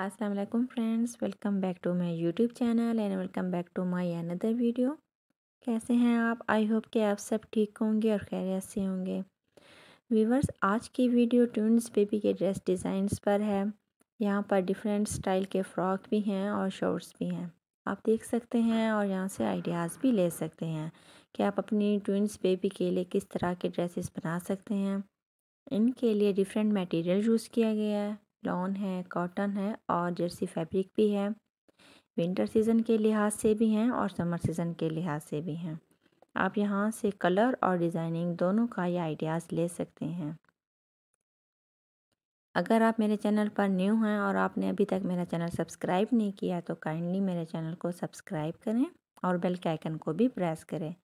अस्सलाम वालेकुम friends welcome back to my YouTube channel and welcome back to my another video कैसे हैं आप आई होप कि आप सब ठीक होंगे और खैरियत से होंगे व्यूवर्स आज की वीडियो ट्विंस बेबी के ड्रेस डिज़ाइंस पर है यहाँ पर डिफरेंट स्टाइल के फ्रॉक भी हैं और शॉर्ट्स भी हैं आप देख सकते हैं और यहाँ से आइडियाज़ भी ले सकते हैं कि आप अपनी ट्विंस बेबी के लिए किस तरह के ड्रेसेस बना सकते हैं इनके लिए डिफरेंट मटेरियल यूज़ किया गया है लॉन है कॉटन है और जर्सी फैब्रिक भी है विंटर सीज़न के लिहाज से भी हैं और समर सीज़न के लिहाज से भी हैं आप यहाँ से कलर और डिज़ाइनिंग दोनों का ये आइडियाज़ ले सकते हैं अगर आप मेरे चैनल पर न्यू हैं और आपने अभी तक मेरा चैनल सब्सक्राइब नहीं किया तो काइंडली मेरे चैनल को सब्सक्राइब करें और बेल के आइकन को भी प्रेस करें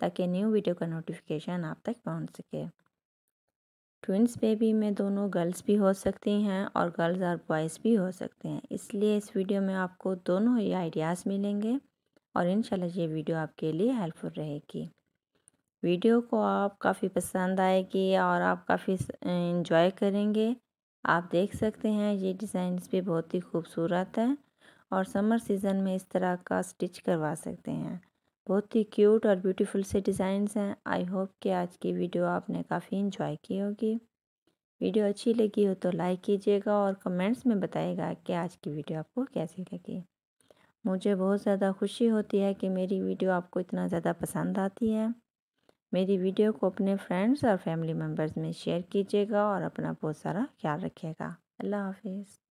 ताकि न्यू वीडियो का नोटिफिकेशन आप तक पहुंच सके ट्विंस बेबी में दोनों गर्ल्स भी हो सकती हैं और गर्ल्स और बॉयज़ भी हो सकते हैं इसलिए इस वीडियो में आपको दोनों ही आइडियाज़ मिलेंगे और इन ये वीडियो आपके लिए हेल्पफुल रहेगी वीडियो को आप काफ़ी पसंद आएगी और आप काफ़ी इन्जॉय करेंगे आप देख सकते हैं ये डिज़ाइन भी बहुत ही खूबसूरत है और समर सीज़न में इस तरह का स्टिच करवा सकते हैं बहुत ही क्यूट और ब्यूटीफुल से डिज़ाइंस हैं आई होप कि आज की वीडियो आपने काफ़ी इन्जॉय की होगी वीडियो अच्छी लगी हो तो लाइक कीजिएगा और कमेंट्स में बताइएगा कि आज की वीडियो आपको कैसी लगी मुझे बहुत ज़्यादा खुशी होती है कि मेरी वीडियो आपको इतना ज़्यादा पसंद आती है मेरी वीडियो को अपने फ्रेंड्स और फैमिली मेम्बर्स में शेयर कीजिएगा और अपना बहुत सारा ख्याल रखिएगा अल्लाह हाफिज़